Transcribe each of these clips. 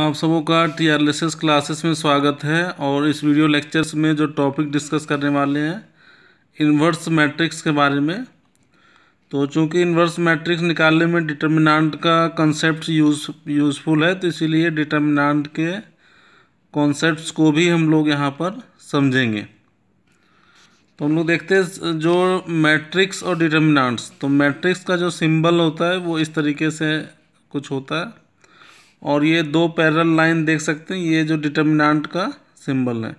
आप सबों का टी आर एस क्लासेस में स्वागत है और इस वीडियो लेक्चर्स में जो टॉपिक डिस्कस करने वाले हैं इन्वर्स मैट्रिक्स के बारे में तो चूंकि इन्वर्स मैट्रिक्स निकालने में डिटर्मिनाट का कंसेप्ट यूज यूज़फुल है तो इसीलिए डिटर्मिनांट के कॉन्सेप्ट्स को भी हम लोग यहाँ पर समझेंगे तो हम लोग देखते हैं जो मैट्रिक्स और डिटर्मिनाट्स तो मैट्रिक्स का जो सिंबल होता है वो इस तरीके से कुछ होता है और ये दो पैरल लाइन देख सकते हैं ये जो डिटर्मिनाट का सिंबल है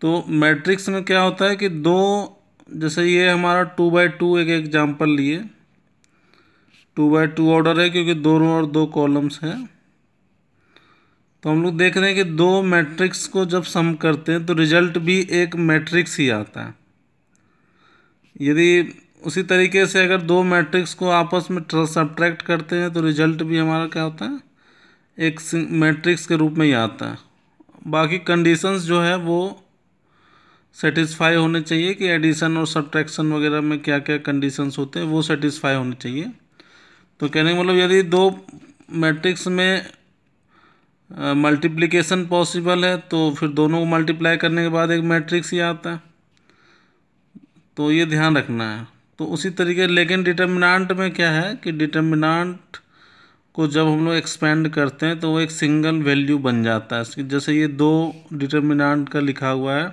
तो मैट्रिक्स में क्या होता है कि दो जैसे ये हमारा टू बाई टू एक एग्जाम्पल लिए टू बाई टू ऑर्डर है क्योंकि दोनों और दो कॉलम्स हैं तो हम लोग देख रहे हैं कि दो मैट्रिक्स को जब सम करते हैं तो रिजल्ट भी एक मैट्रिक्स ही आता है यदि उसी तरीके से अगर दो मैट्रिक्स को आपस में सब्ट्रैक्ट करते हैं तो रिजल्ट भी हमारा क्या होता है एक मैट्रिक्स के रूप में ही आता है बाकी कंडीशंस जो है वो सेटिस्फाई होने चाहिए कि एडिशन और सब्ट्रैक्शन वगैरह में क्या क्या कंडीशंस होते हैं वो सेटिस्फाई होने चाहिए तो कहने का मतलब यदि दो मैट्रिक्स में मल्टीप्लिकेशन पॉसिबल है तो फिर दोनों को मल्टीप्लाई करने के बाद एक मैट्रिक्स ही आता है तो ये ध्यान रखना है तो उसी तरीके लेकिन डिटर्मिनांट में क्या है कि डिटर्मिनांट को जब हम लोग एक्सपेंड करते हैं तो वो एक सिंगल वैल्यू बन जाता है जैसे ये दो डिटर्मिनाट का लिखा हुआ है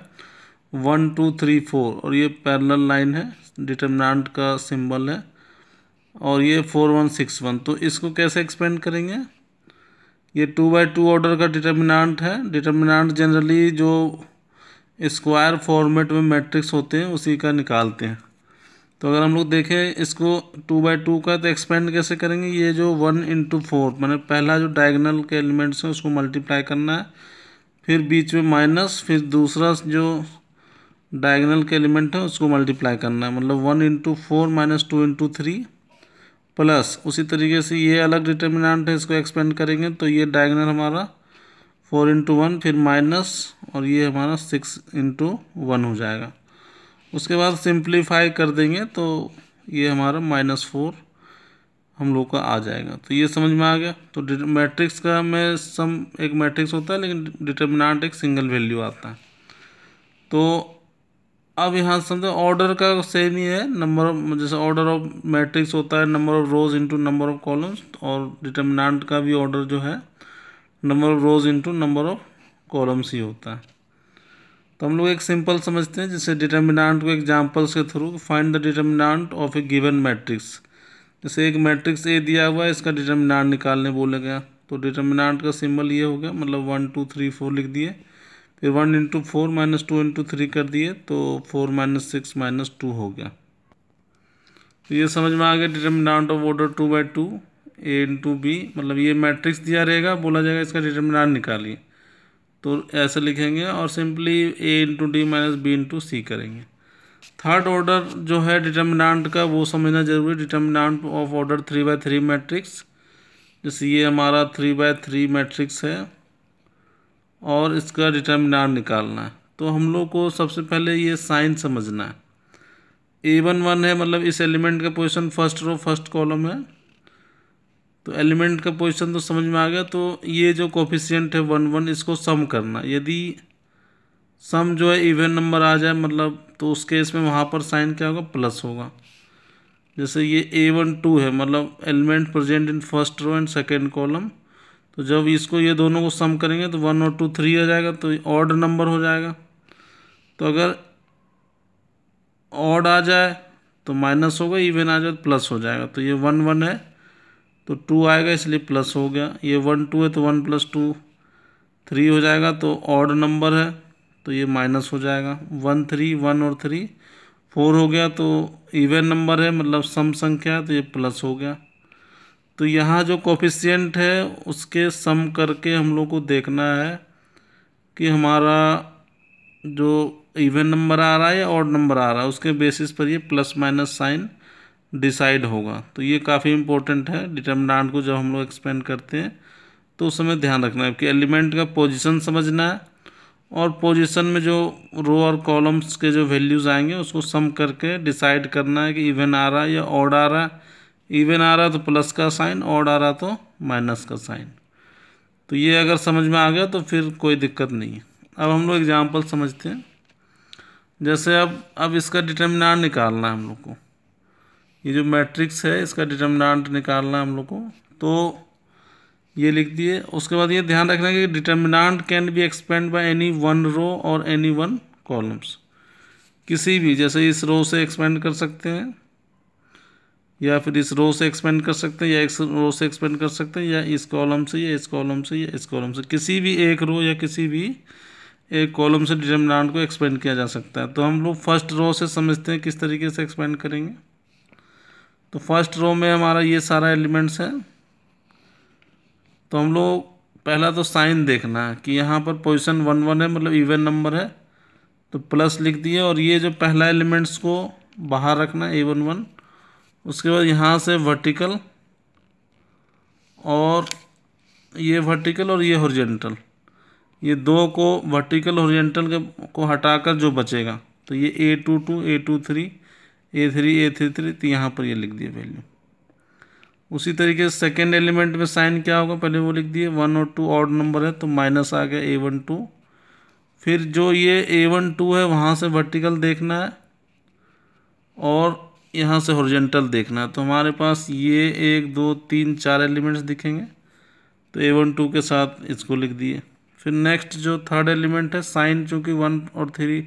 वन टू थ्री फोर और ये पैरेलल लाइन है डिटर्मिनांट का सिंबल है और ये फोर वन सिक्स वन तो इसको कैसे एक्सपेंड करेंगे ये टू बाई टू ऑर्डर का डिटर्मिनाट है डिटर्मिनाट जनरली जो स्क्वायर फॉर्मेट में मैट्रिक्स होते हैं उसी का निकालते हैं तो अगर हम लोग देखें इसको टू बाई टू का तो एक्सपेंड कैसे करेंगे ये जो वन इंटू फोर मैंने पहला जो डायगनल के एलिमेंट्स हैं उसको मल्टीप्लाई करना है फिर बीच में माइनस फिर दूसरा जो डायगनल के एलिमेंट है उसको मल्टीप्लाई करना है मतलब one into four minus two into three plus उसी तरीके से ये अलग डिटर्मिनाट है इसको एक्सपेंड करेंगे तो ये डायगनल हमारा फोर इंटू वन फिर माइनस और ये हमारा सिक्स इंटू वन हो जाएगा उसके बाद सिंप्लीफाई कर देंगे तो ये हमारा माइनस फोर हम लोग का आ जाएगा तो ये समझ में आ गया तो मैट्रिक्स का में सम एक मैट्रिक्स होता है लेकिन डिटर्मिनाट एक सिंगल वैल्यू आता है तो अब यहाँ समझो ऑर्डर का सेम ही है नंबर ऑफ जैसे ऑर्डर ऑफ मैट्रिक्स होता है number of rows into number of columns और डिटर्मिनाट का भी ऑर्डर जो है number of rows into number of columns ही होता है तो हम लोग एक सिंपल समझते हैं जैसे डिटर्मिनांट को एग्जाम्पल्स के through find the determinant of a given matrix जैसे एक मैट्रिक्स ए दिया हुआ है इसका डिटर्मिनांट निकालने बोले गया तो डिटर्मिनांट का सिंबल ये हो गया मतलब वन टू थ्री फोर लिख दिए फिर one into four minus two into three कर दिए तो four minus six minus two हो गया तो ये समझ में आ गया determinant of order two by two A into B मतलब ये मैट्रिक्स दिया रहेगा बोला जाएगा इसका डिटर्मिनांट निकालिए तो ऐसे लिखेंगे और simply A into D minus B into C करेंगे थर्ड ऑर्डर जो है डिटर्मिनाट का वो समझना जरूरी determinant of order three by three matrix जैसे ये हमारा थ्री बाय थ्री मैट्रिक्स है और इसका डिटर्मिनाट निकालना है तो हम लोग को सबसे पहले ये साइन समझना है ए वन वन है मतलब इस एलिमेंट का position first row first column है तो एलिमेंट का पोजिशन तो समझ में आ गया तो ये जो कोफिशियंट है वन वन इसको सम करना यदि सम जो है इवेंट नंबर आ जाए मतलब तो उस केस में वहाँ पर साइन क्या होगा प्लस होगा जैसे ये ए वन टू है मतलब element present in first row and second column तो जब इसको ये दोनों को सम करेंगे तो वन और टू थ्री आ जाएगा तो ऑड नंबर हो जाएगा तो अगर ऑड आ जाए तो माइनस होगा इवेंट आ जाए तो प्लस हो जाएगा तो ये वन वन है तो टू आएगा इसलिए प्लस हो गया ये वन टू है तो वन प्लस टू थ्री हो जाएगा तो ऑड नंबर है तो ये माइनस हो जाएगा वन थ्री वन और थ्री फोर हो गया तो इवन नंबर है मतलब सम संख्या है तो ये प्लस हो गया तो यहाँ जो कोफिशियंट है उसके सम करके हम लोग को देखना है कि हमारा जो इवन नंबर आ रहा है या ऑड नंबर आ रहा है उसके बेसिस पर ये प्लस माइनस साइन डिसाइड होगा तो ये काफ़ी इंपॉर्टेंट है डिटर्मिनाट को जब हम लोग एक्सपेंड करते हैं तो उस समय ध्यान रखना है कि एलिमेंट का पोजिशन समझना है और पोजिशन में जो रो और कॉलम्स के जो वैल्यूज़ आएंगे उसको सम करके डिसाइड करना है कि इवन आ रहा है या ऑड आ रहा है इवन आ रहा है तो प्लस का साइन ऑड आ रहा तो माइनस का साइन तो ये अगर समझ में आ गया तो फिर कोई दिक्कत नहीं है अब हम लोग एग्ज़ाम्पल समझते हैं जैसे अब अब इसका डिटर्मिनाट निकालना है हम लोग को ये जो मैट्रिक्स है इसका डिटर्मिनाट निकालना हम लोग को तो ये लिख दिए उसके बाद ये ध्यान रखना है कि determinant can be expand by any one row और एनी वन कॉलम्स किसी भी जैसे इस रो से एक्सपेंड कर सकते हैं या फिर इस रो से एक्सपेंड कर सकते हैं या इस रो से एक्सपेंड कर सकते हैं या इस कॉलम से या इस कॉलम से या इस कॉलम से किसी भी एक रो या किसी भी एक कॉलम से डिटर्मिनाट को एक्सपेंड किया जा सकता है तो हम लोग फर्स्ट रो से समझते हैं किस तरीके से एक्सपेंड करेंगे तो फर्स्ट रो में हमारा ये सारा एलिमेंट्स है तो हम लोग पहला तो साइन देखना है कि यहाँ पर पोजीशन वन वन है मतलब इवन नंबर है तो प्लस लिख दिए और ये जो पहला एलिमेंट्स को बाहर रखना ए वन वन उसके बाद यहाँ से वर्टिकल और ये वर्टिकल और ये हॉरिजॉन्टल ये दो को वर्टिकल हॉरिजॉन्टल के को हटाकर जो बचेगा तो ये A two two A two three A three A three three तो यहाँ पर ये लिख दिए वैल्यू उसी तरीके से सेकेंड एलिमेंट में साइन क्या होगा पहले वो लिख दिए वन और टू ऑड नंबर है तो माइनस आ गया ए वन टू फिर जो ये ए वन टू है वहाँ से वर्टिकल देखना है और यहाँ से हॉरिजेंटल देखना है तो हमारे पास ये एक दो तीन चार एलिमेंट्स दिखेंगे तो ए वन टू के साथ इसको लिख दिए फिर नेक्स्ट जो थर्ड एलिमेंट है साइन चूँकि वन और थ्री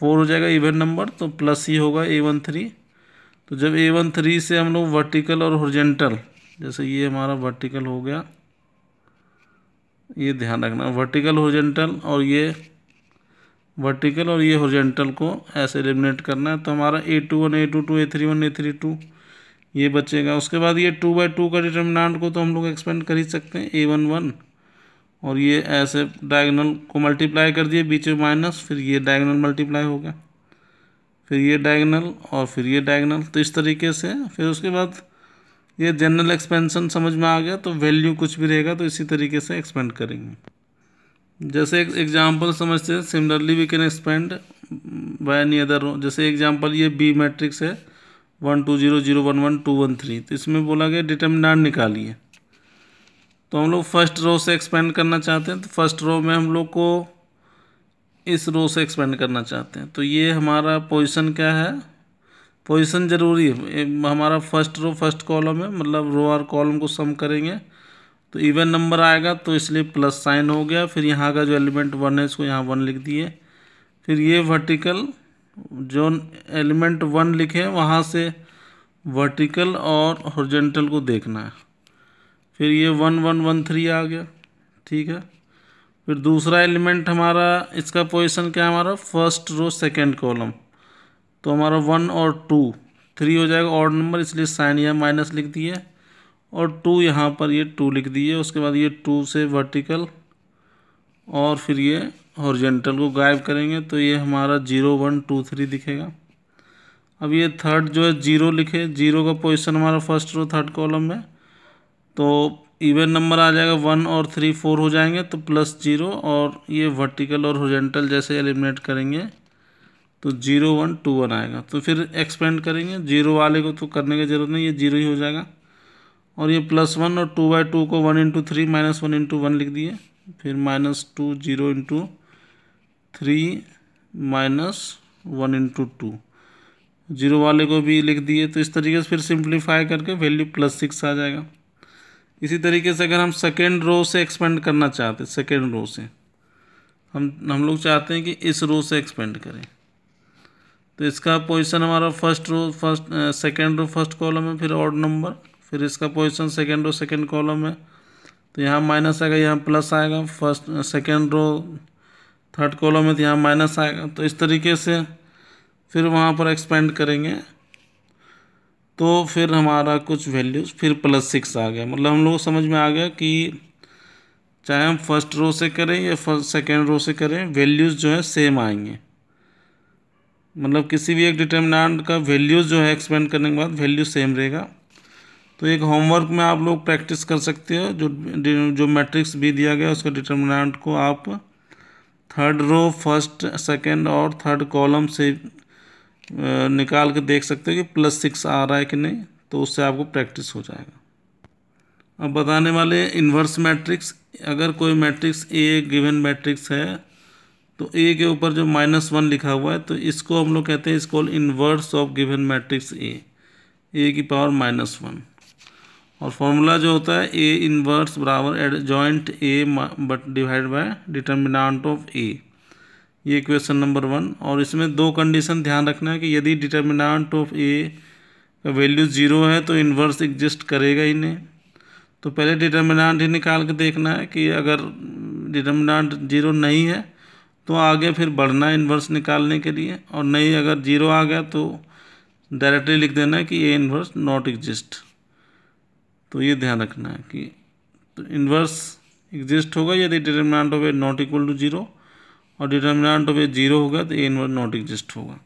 फोर हो जाएगा इवन नंबर तो प्लस ही होगा ए वन थ्री तो जब ए वन थ्री से हम लोग वर्टिकल और हॉर्जेंटल जैसे ये हमारा वर्टिकल हो गया ये ध्यान रखना वर्टिकल हॉर्जेंटल और ये वर्टिकल और ये हॉर्जेंटल को ऐसे एलिमिनेट करना है तो हमारा A two one A two two A three one A three two ये बचेगा उसके बाद ये टू बाई टू का डिटर्मिनाट को तो हम लोग एक्सपेंड कर ही सकते हैं ए वन वन और ये ऐसे डायगोनल को मल्टीप्लाई कर दिए बीच में माइनस फिर ये डायगोनल मल्टीप्लाई हो गया फिर ये डायगोनल और फिर ये डायगोनल तो इस तरीके से फिर उसके बाद ये जनरल एक्सपेंशन समझ में आ गया तो वैल्यू कुछ भी रहेगा तो इसी तरीके से एक्सपेंड करेंगे जैसे एक एग्जाम्पल समझते हैं similarly we can expand by any other जैसे एग्जाम्पल ये बी मैट्रिक्स है one two zero zero one one two one three तो इसमें बोला गया डिटर्मिनाट निकालिए तो हम लोग फर्स्ट रो से एक्सपेंड करना चाहते हैं तो फर्स्ट रो में हम लोग को इस रो से एक्सपेंड करना चाहते हैं तो ये हमारा पोजीशन क्या है पोजीशन ज़रूरी है हमारा फर्स्ट रो फर्स्ट कॉलम है मतलब रो और कॉलम को सम करेंगे तो इवन नंबर आएगा तो इसलिए प्लस साइन हो गया फिर यहाँ का जो एलिमेंट वन है इसको यहाँ वन लिख दिए फिर ये वर्टिकल जो एलिमेंट वन लिखे वहाँ से वर्टिकल और हॉर्जेंटल को देखना है फिर ये वन वन वन थ्री आ गया ठीक है फिर दूसरा एलिमेंट हमारा इसका पोजीशन क्या है हमारा फर्स्ट रो सेकंड कॉलम तो हमारा वन और टू थ्री हो जाएगा ऑड नंबर इसलिए साइन या माइनस लिख दिए और टू यहाँ पर ये टू लिख दिए उसके बाद ये टू से वर्टिकल और फिर ये हॉर्जेंटल को गायब करेंगे तो ये हमारा जीरो वन टू थ्री दिखेगा अब ये थर्ड जो है जीरो लिखे जीरो का पोजिशन हमारा फर्स्ट रो थर्ड कॉलम में तो इवन नंबर आ जाएगा वन और थ्री फोर हो जाएंगे तो प्लस जीरो और ये वर्टिकल और होजेंटल जैसे एलिमिनेट करेंगे तो जीरो वन टू वन आएगा तो फिर एक्सपेंड करेंगे जीरो वाले को तो करने की ज़रूरत नहीं ये जीरो ही हो जाएगा और ये प्लस वन और टू बाई टू को one into three minus one into one लिख दिए फिर minus two zero into three minus one into two zero वाले को भी लिख दिए तो इस तरीके से फिर सिंप्लीफाई करके वैल्यू प्लस सिक्स आ जाएगा इसी तरीके से अगर हम सेकेंड रो से एक्सपेंड करना चाहते हैं सेकेंड रो से हम हम लोग चाहते हैं कि इस रो से एक्सपेंड करें तो इसका पोजीशन हमारा first row first second row first column है फिर ऑड नंबर फिर इसका position second row second column है तो यहाँ माइनस आएगा यहाँ प्लस आएगा first second row third column है तो यहाँ माइनस आएगा तो इस तरीके से फिर वहाँ पर एक्सपेंड करेंगे तो फिर हमारा कुछ वैल्यूज़ फिर प्लस सिक्स आ गया मतलब हम लोग समझ में आ गया कि चाहे हम फर्स्ट रो से करें या फर्स्ट सेकेंड रो से करें वैल्यूज़ जो है सेम आएंगे मतलब किसी भी एक डिटर्मिनेंट का वैल्यूज़ जो है एक्सपेंड करने के बाद वैल्यू सेम रहेगा तो एक होमवर्क में आप लोग प्रैक्टिस कर सकते हो जो जो मैट्रिक्स भी दिया गया उसका डिटर्मिनेंट को आप थर्ड रो फर्स्ट सेकेंड और थर्ड कॉलम से निकाल के देख सकते हो कि प्लस सिक्स आ रहा है कि नहीं तो उससे आपको प्रैक्टिस हो जाएगा अब बताने वाले इन्वर्स मैट्रिक्स अगर कोई मैट्रिक्स ए गिवन मैट्रिक्स है तो ए के ऊपर जो माइनस वन लिखा हुआ है तो इसको हम लोग कहते हैं इस call inverse of given matrix A A की पावर माइनस वन और फॉर्मूला जो होता है ए इन्वर्स बराबर adjoint A but divide by determinant of A ये क्वेश्चन नंबर वन और इसमें दो कंडीशन ध्यान रखना है कि यदि डिटर्मिनाट ऑफ ए का वैल्यू ज़ीरो है तो इन्वर्स एग्जिस्ट करेगा ही नहीं तो पहले डिटर्मिनाट ही निकाल के देखना है कि अगर डिटर्मिनाट जीरो नहीं है तो आगे फिर बढ़ना इन्वर्स निकालने के लिए और नहीं अगर जीरो आ गया तो डायरेक्टली लिख देना है कि ए इन्वर्स नॉट एग्जिस्ट तो ये ध्यान रखना है कि तो इन्वर्स एग्जिस्ट होगा यदि determinant of A not equal to zero और डिटर्मिनाट ऑफ ए जीरो होगा तो ए इनवर्स नॉट एग्जिस्ट होगा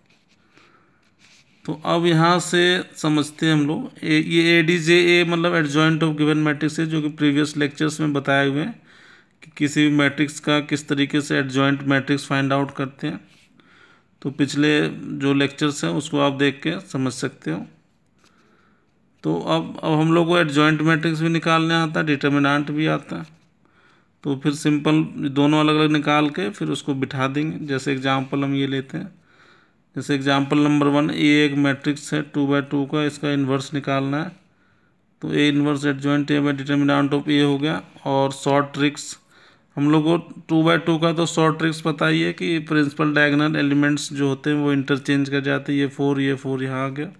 तो अब यहाँ से समझते हैं हम लोग ए ये ए डी जे ए मतलब एडजॉइंट ऑफ गिवन मैट्रिक्स है जो कि प्रीवियस लेक्चर्स में बताए हुए हैं कि किसी भी मैट्रिक्स का किस तरीके से एडजॉइंट मैट्रिक्स फाइंड आउट करते हैं तो पिछले जो लेक्चर्स हैं उसको आप देख के समझ सकते हो तो अब अब हम लोग को एडजॉइंट मैट्रिक्स भी निकालने आता है डिटर्मिनाट भी आता है तो फिर सिंपल दोनों अलग अलग निकाल के फिर उसको बिठा देंगे जैसे एग्जाम्पल हम ये लेते हैं जैसे एग्जाम्पल नंबर वन ए एक मैट्रिक्स है टू बाई टू का इसका इन्वर्स निकालना है तो A inverse adjoint A by determinant of A हो गया और शॉर्ट ट्रिक्स हम लोग को टू बाई टू का तो शॉर्ट ट्रिक्स पता ही है कि प्रिंसिपल डायगनल एलिमेंट्स जो होते हैं वो इंटरचेंज कर जाते हैं ये फोर ये फोर यहाँ आ गया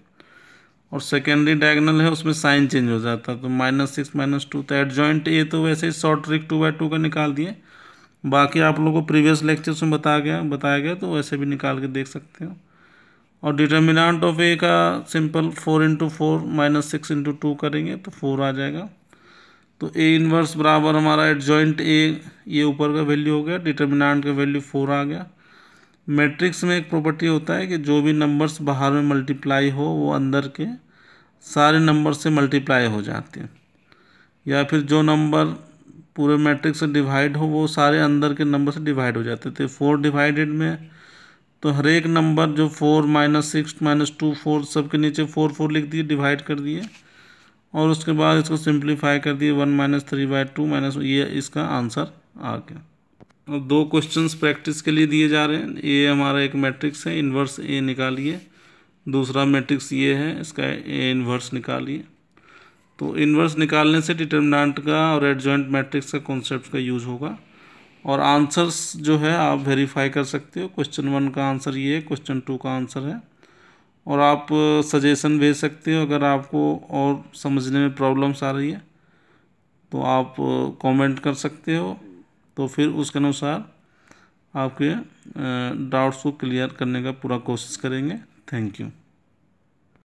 और सेकेंडरी डायगनल है उसमें साइन चेंज हो जाता है तो माइनस सिक्स माइनस टू तो एट जॉइंट ए तो वैसे ही short trick two by two का निकाल दिए बाकी आप लोगों को प्रीवियस लेक्चर्स में बताया गया बताया गया तो वैसे भी निकाल के देख सकते हो और डिटर्मिनाट ऑफ ए का simple four into four minus six into two करेंगे तो फोर आ जाएगा तो ए इनवर्स बराबर हमारा एट जॉइंट ए ये ऊपर का वैल्यू हो गया डिटर्मिनाट का वैल्यू फोर आ गया मैट्रिक्स में एक प्रॉपर्टी होता है कि जो भी नंबर्स बाहर में मल्टीप्लाई हो वो अंदर के सारे नंबर से मल्टीप्लाई हो जाते हैं या फिर जो नंबर पूरे मैट्रिक्स से डिवाइड हो वो सारे अंदर के नंबर से डिवाइड हो जाते थे फोर डिवाइडेड में तो हर एक नंबर जो four minus six minus two four सब के नीचे फोर फोर लिख दिए डिवाइड कर दिए और उसके बाद इसको सिंप्लीफाई कर दिए one minus three by two minus ये इसका आंसर आ गया दो क्वेश्चंस प्रैक्टिस के लिए दिए जा रहे हैं ये हमारा एक मैट्रिक्स है इन्वर्स ए निकालिए दूसरा मैट्रिक्स ये है इसका ए इन्वर्स निकालिए तो इन्वर्स निकालने से डिटर्मिनाट का और एडजॉइंट मैट्रिक्स का कॉन्सेप्ट का यूज होगा और आंसर्स जो है आप वेरीफाई कर सकते हो क्वेश्चन वन का आंसर ये है क्वेश्चन टू का आंसर है और आप सजेशन uh, भेज सकते हो अगर आपको और समझने में प्रॉब्लम्स आ रही है तो आप कमेंट uh, कर सकते हो तो फिर उसके अनुसार आपके डाउट्स को क्लियर करने का पूरा कोशिश करेंगे थैंक यू